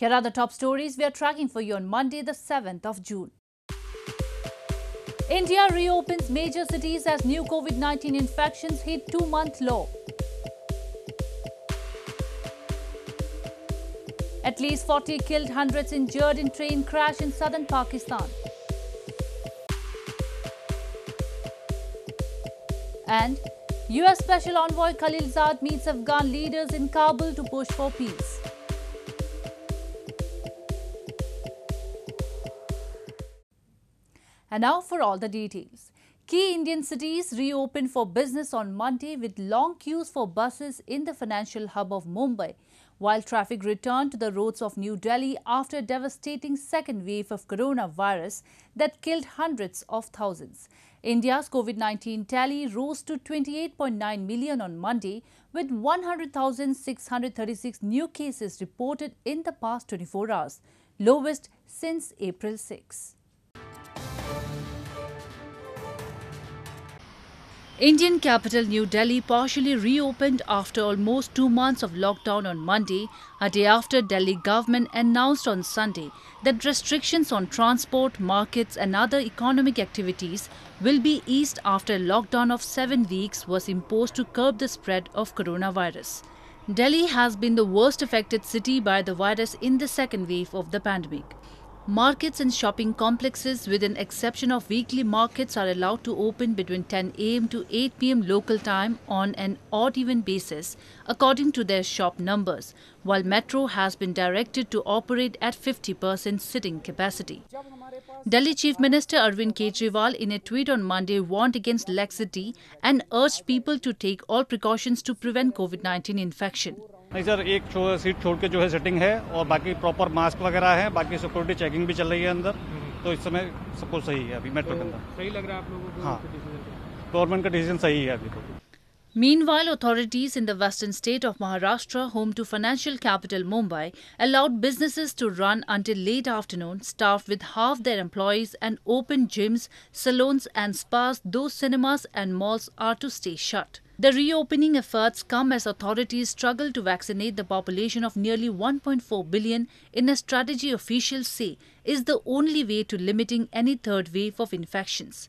Here are the top stories we are tracking for you on Monday, the 7th of June. India reopens major cities as new COVID-19 infections hit two-month low. At least 40 killed, hundreds injured in train crash in southern Pakistan. And US Special Envoy Khalilzad meets Afghan leaders in Kabul to push for peace. And now for all the details. Key Indian cities reopened for business on Monday with long queues for buses in the financial hub of Mumbai, while traffic returned to the roads of New Delhi after a devastating second wave of coronavirus that killed hundreds of thousands. India's COVID-19 tally rose to 28.9 million on Monday, with 100,636 new cases reported in the past 24 hours, lowest since April 6. Indian capital New Delhi partially reopened after almost two months of lockdown on Monday, a day after Delhi government announced on Sunday that restrictions on transport, markets and other economic activities will be eased after a lockdown of seven weeks was imposed to curb the spread of coronavirus. Delhi has been the worst affected city by the virus in the second wave of the pandemic. Markets and shopping complexes with an exception of weekly markets are allowed to open between 10 a.m. to 8 p.m. local time on an odd-even basis according to their shop numbers, while Metro has been directed to operate at 50% sitting capacity. Delhi Chief Minister Arvind Kejriwal in a tweet on Monday warned against laxity and urged people to take all precautions to prevent COVID-19 infection. नहीं sir एक छो, seat छोड़ के जो है setting है और बाकी प्रॉपर मास्क वगैरह है बाकी सिक्योरिटी चेकिंग भी चल रही है अंदर तो इस समय सबको सही है अभी मेट्रो के अंदर सही लग रहा है आप लोगों को हाँ गवर्नमेंट का डिसीजन सही है अभी तो Meanwhile, authorities in the western state of Maharashtra, home to financial capital Mumbai, allowed businesses to run until late afternoon, staffed with half their employees, and open gyms, salons, and spas, though cinemas and malls are to stay shut. The reopening efforts come as authorities struggle to vaccinate the population of nearly 1.4 billion in a strategy officials say is the only way to limiting any third wave of infections.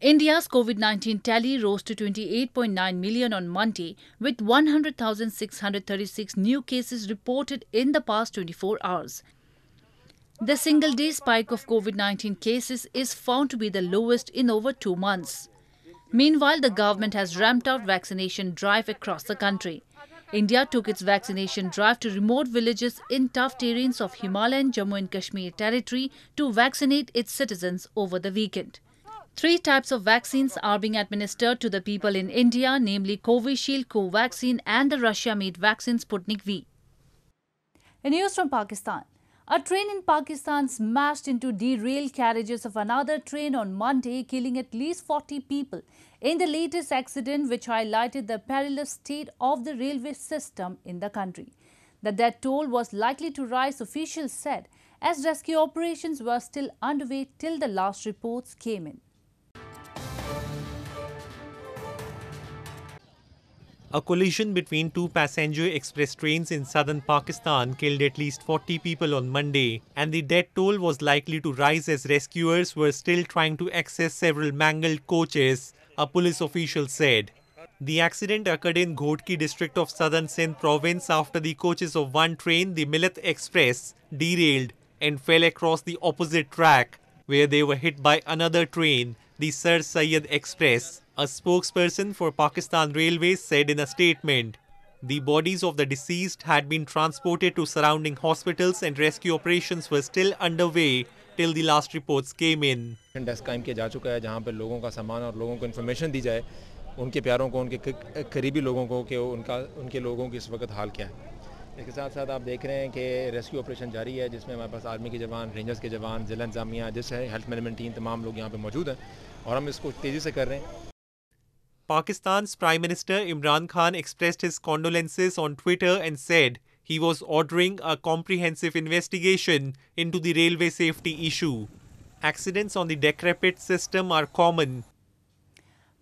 India's COVID-19 tally rose to 28.9 million on Monday with 100,636 new cases reported in the past 24 hours. The single-day spike of COVID-19 cases is found to be the lowest in over two months. Meanwhile, the government has ramped up vaccination drive across the country. India took its vaccination drive to remote villages in tough terrains of Himalayan Jammu and Kashmir territory to vaccinate its citizens over the weekend. Three types of vaccines are being administered to the people in India, namely Covishield, Covaxin and the Russia-made vaccine Sputnik V. news from Pakistan. A train in Pakistan smashed into derailed carriages of another train on Monday, killing at least 40 people. In the latest accident, which highlighted the perilous state of the railway system in the country. The death toll was likely to rise, officials said, as rescue operations were still underway till the last reports came in. A collision between two passenger express trains in southern Pakistan killed at least 40 people on Monday, and the death toll was likely to rise as rescuers were still trying to access several mangled coaches, a police official said. The accident occurred in Ghotki district of southern Sindh province after the coaches of one train, the Milat Express, derailed and fell across the opposite track, where they were hit by another train the Sir Sayed Express, a spokesperson for Pakistan Railways said in a statement. The bodies of the deceased had been transported to surrounding hospitals and rescue operations were still underway till the last reports came in. Desk कायम किया जा चुका है जहां पर लोगों का सामान और लोगों को इन्फॉर्मेशन दी जाए उनके प्यारों को उनके करीबी लोगों को कि उनका उनके लोगों की इस वक्त हाल क्या है इसके साथ साथ आप देख रहे हैं कि रेस्क्यू ऑपरेशन जारी है जिसमें हमारे पास आर्मी के जवान रेंजर्स के जवान ज़िला इंतजामिया जिस है हेल्थ मैनेजमेंट टीम तमाम लोग यहाँ पर मौजूद हैं और हम इसको तेज़ी से कर रहे हैं Pakistan's Prime Minister Imran Khan expressed his condolences on Twitter and said he was ordering a comprehensive investigation into the railway safety issue. Accidents on the decrepit system are common.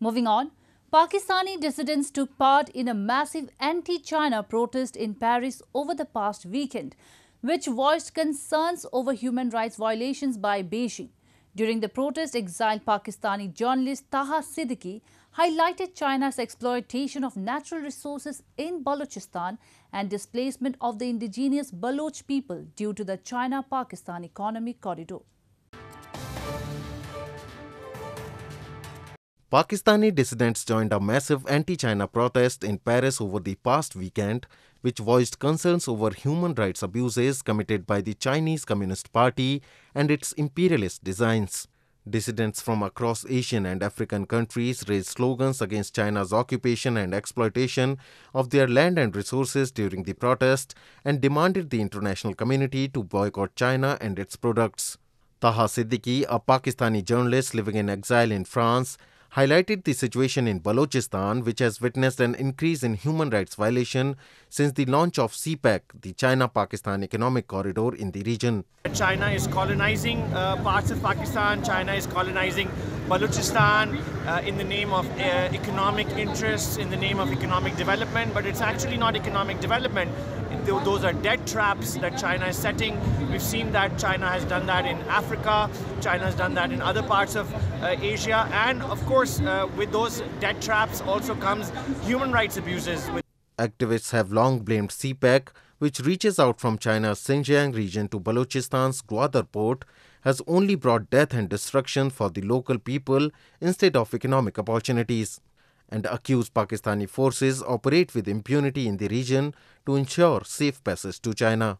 Moving on, Pakistani dissidents took part in a massive anti-China protest in Paris over the past weekend, which voiced concerns over human rights violations by Beijing. During the protest, exiled Pakistani journalist Taha Siddiqui highlighted China's exploitation of natural resources in Balochistan and displacement of the indigenous Baloch people due to the China-Pakistan economic corridor. Pakistani dissidents joined a massive anti China protest in Paris over the past weekend, which voiced concerns over human rights abuses committed by the Chinese Communist Party and its imperialist designs. Dissidents from across Asian and African countries raised slogans against China's occupation and exploitation of their land and resources during the protest and demanded the international community to boycott China and its products. Taha Siddiqui, a Pakistani journalist living in exile in France, highlighted the situation in Balochistan, which has witnessed an increase in human rights violation since the launch of CPEC, the China-Pakistan Economic Corridor in the region. China is colonizing uh, parts of Pakistan. China is colonizing Balochistan uh, in the name of uh, economic interests, in the name of economic development, but it's actually not economic development those are debt traps that China is setting. We've seen that China has done that in Africa, China has done that in other parts of uh, Asia, and of course, uh, with those debt traps also comes human rights abuses. Activists have long blamed CPEC, which reaches out from China's Xinjiang region to Balochistan's Gwadar port, has only brought death and destruction for the local people instead of economic opportunities and accused Pakistani forces operate with impunity in the region to ensure safe passage to China.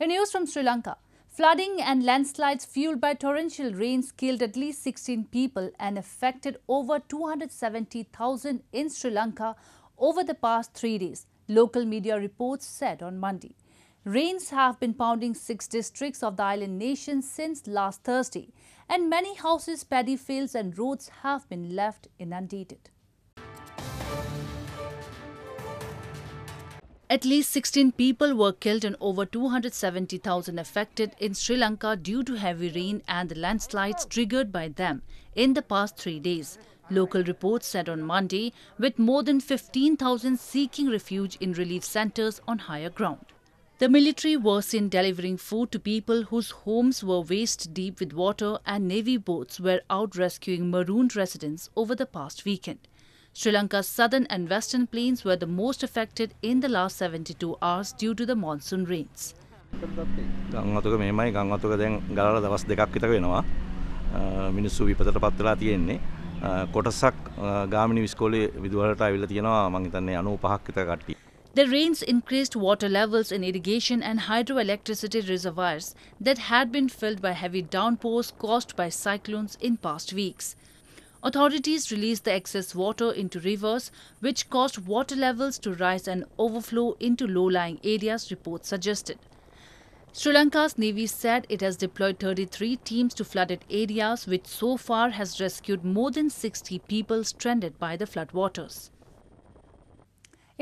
In news from Sri Lanka, flooding and landslides fueled by torrential rains killed at least 16 people and affected over 270,000 in Sri Lanka over the past three days, local media reports said on Monday. Rains have been pounding six districts of the island nation since last Thursday, and many houses, paddy fields and roads have been left inundated. At least 16 people were killed and over 270,000 affected in Sri Lanka due to heavy rain and the landslides triggered by them in the past three days. Local reports said on Monday, with more than 15,000 seeking refuge in relief centers on higher ground. The military was in delivering food to people whose homes were waist deep with water and Navy boats were out rescuing marooned residents over the past weekend. Sri Lanka's southern and western plains were the most affected in the last 72 hours due to the monsoon rains. මිනිස්සු විපතට පත් තියෙන්නේ කොටසක් ගාමිණී විස්කෝලේ විදුහලට අවිල්ල තියෙනවා මං හිතන්නේ 95ක් විතර කට්ටිය the rains increased water levels in irrigation and hydroelectricity reservoirs that had been filled by heavy downpours caused by cyclones in past weeks. Authorities released the excess water into rivers, which caused water levels to rise and overflow into low-lying areas, reports suggested. Sri Lanka's Navy said it has deployed 33 teams to flooded areas, which so far has rescued more than 60 people stranded by the floodwaters.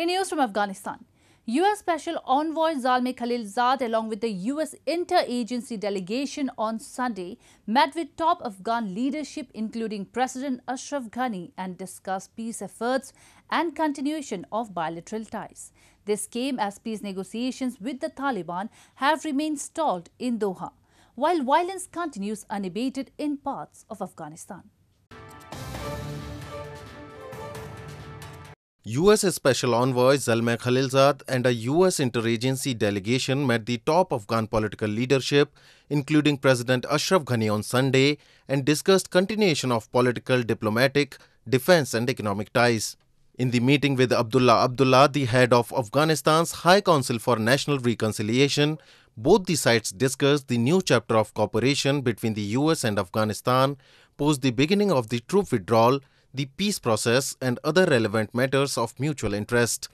In news from Afghanistan, U.S. Special Envoy Zalmay Khalilzad along with the U.S. interagency delegation on Sunday met with top Afghan leadership including President Ashraf Ghani and discussed peace efforts and continuation of bilateral ties. This came as peace negotiations with the Taliban have remained stalled in Doha, while violence continues unabated in parts of Afghanistan. U.S. Special Envoy Zalmay Khalilzad and a U.S. interagency delegation met the top Afghan political leadership, including President Ashraf Ghani on Sunday, and discussed continuation of political, diplomatic, defense and economic ties. In the meeting with Abdullah Abdullah, the head of Afghanistan's High Council for National Reconciliation, both the sides discussed the new chapter of cooperation between the U.S. and Afghanistan post the beginning of the troop withdrawal the peace process, and other relevant matters of mutual interest.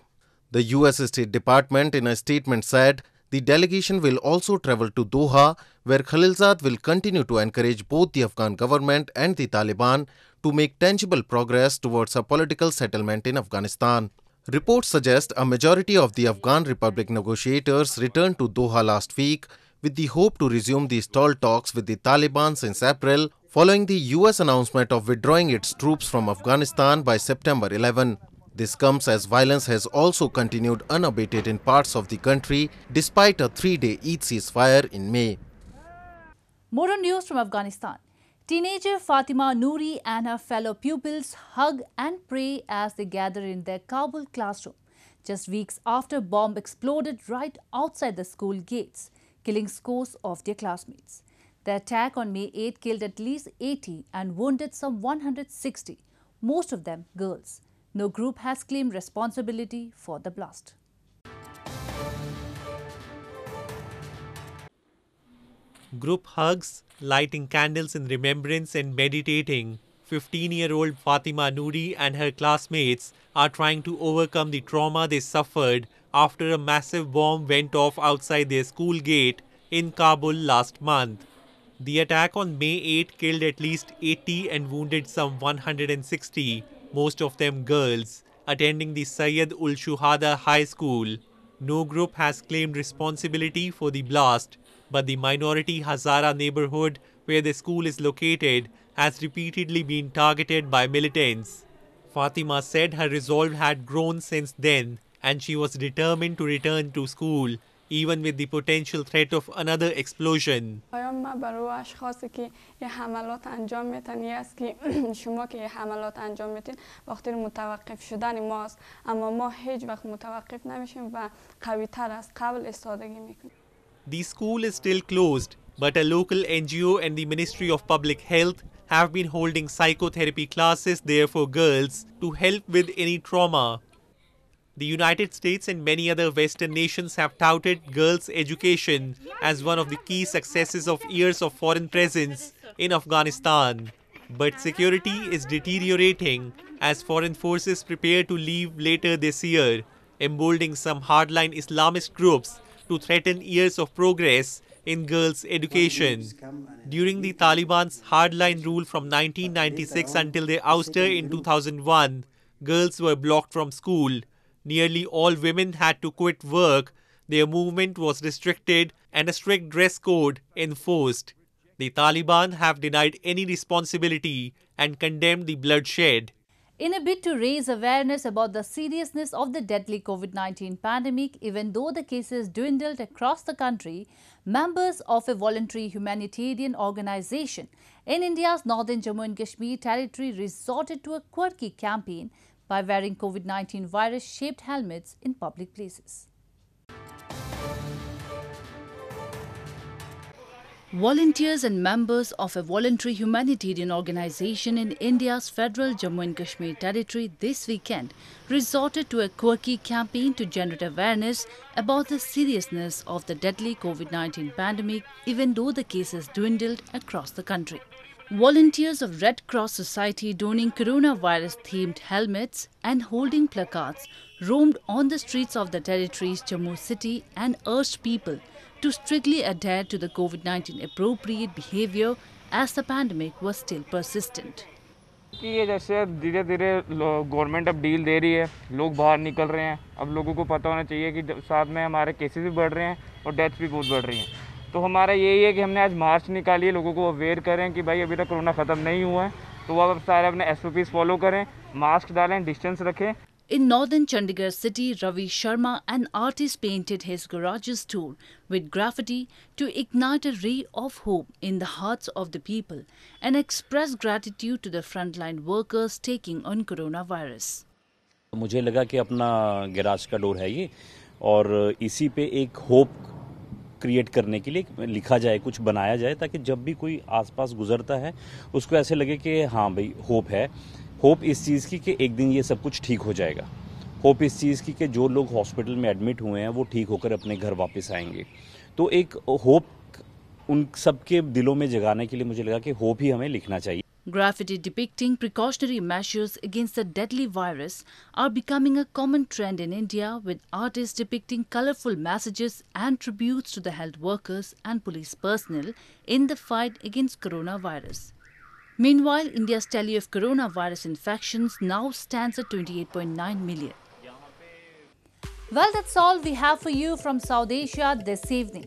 The U.S. State Department in a statement said the delegation will also travel to Doha, where Khalilzad will continue to encourage both the Afghan government and the Taliban to make tangible progress towards a political settlement in Afghanistan. Reports suggest a majority of the Afghan Republic negotiators returned to Doha last week with the hope to resume the stalled talks with the Taliban since April following the US announcement of withdrawing its troops from Afghanistan by September 11. This comes as violence has also continued unabated in parts of the country despite a three-day Eid ceasefire in May. More news from Afghanistan. Teenager Fatima Nuri and her fellow pupils hug and pray as they gather in their Kabul classroom just weeks after bomb exploded right outside the school gates, killing scores of their classmates. The attack on May 8 killed at least 80 and wounded some 160, most of them girls. No group has claimed responsibility for the blast. Group hugs, lighting candles in remembrance and meditating. 15-year-old Fatima Nuri and her classmates are trying to overcome the trauma they suffered after a massive bomb went off outside their school gate in Kabul last month. The attack on May 8 killed at least 80 and wounded some 160, most of them girls, attending the Sayyid ul Shuhada High School. No group has claimed responsibility for the blast, but the minority Hazara neighborhood where the school is located has repeatedly been targeted by militants. Fatima said her resolve had grown since then and she was determined to return to school even with the potential threat of another explosion. The school is still closed, but a local NGO and the Ministry of Public Health have been holding psychotherapy classes there for girls to help with any trauma. The United States and many other Western nations have touted girls' education as one of the key successes of years of foreign presence in Afghanistan. But security is deteriorating as foreign forces prepare to leave later this year, emboldening some hardline Islamist groups to threaten years of progress in girls' education. During the Taliban's hardline rule from 1996 until their ouster in 2001, girls were blocked from school nearly all women had to quit work, their movement was restricted and a strict dress code enforced. The Taliban have denied any responsibility and condemned the bloodshed. In a bid to raise awareness about the seriousness of the deadly COVID 19 pandemic, even though the cases dwindled across the country, members of a voluntary humanitarian organization in India's northern Jammu and Kashmir territory resorted to a quirky campaign by wearing COVID-19 virus-shaped helmets in public places. Volunteers and members of a voluntary humanitarian organization in India's federal Jammu and Kashmir territory this weekend resorted to a quirky campaign to generate awareness about the seriousness of the deadly COVID 19 pandemic, even though the cases dwindled across the country. Volunteers of Red Cross Society donning coronavirus themed helmets and holding placards roamed on the streets of the territory's Jammu city and urged people to strictly adhere to the COVID 19 appropriate behavior as the pandemic was still persistent. कि ये जैसे अब धीरे धीरे government अब deal दे रही है लोग बाहर निकल रहे हैं अब लोगों को पता होना चाहिए कि साथ में हमारे केसेस भी बढ़ रहे हैं और डेथ भी बहुत बढ़ रही हैं तो हमारा यही है कि हमने आज मार्च निकाली है लोगों को अवेयर करें कि भाई अभी तक कोरोना ख़त्म नहीं हुआ है तो आप सारे अपने एस फॉलो करें मास्क डालें डिस्टेंस रखें In northern Chandigarh city, Ravi Sharma, an artist, painted his garages tour with graffiti to ignite a ray of hope in the hearts of the people and express gratitude to the frontline workers taking on coronavirus. मुझे लगा कि अपना garage का door है ये और इसी पे एक होप क्रिएट करने के लिए लिखा जाए कुछ बनाया जाए ताकि जब भी कोई आसपास गुजरता है उसको ऐसे लगे कि हाँ भाई होप है होप इस चीज़ की कि एक दिन ये सब कुछ ठीक हो जाएगा होप इस चीज़ की कि जो लोग हॉस्पिटल में एडमिट हुए हैं वो ठीक होकर अपने घर वापस आएंगे तो एक होप उन सबके दिलों में जगाने के लिए मुझे लगा कि होप ही हमें लिखना चाहिए Graffiti depicting precautionary measures against the deadly virus are becoming a common trend in India, with artists depicting colorful messages and tributes to the health workers and police personnel in the fight against coronavirus. Meanwhile, India's tally of coronavirus infections now stands at 28.9 million. Well, that's all we have for you from South Asia this evening.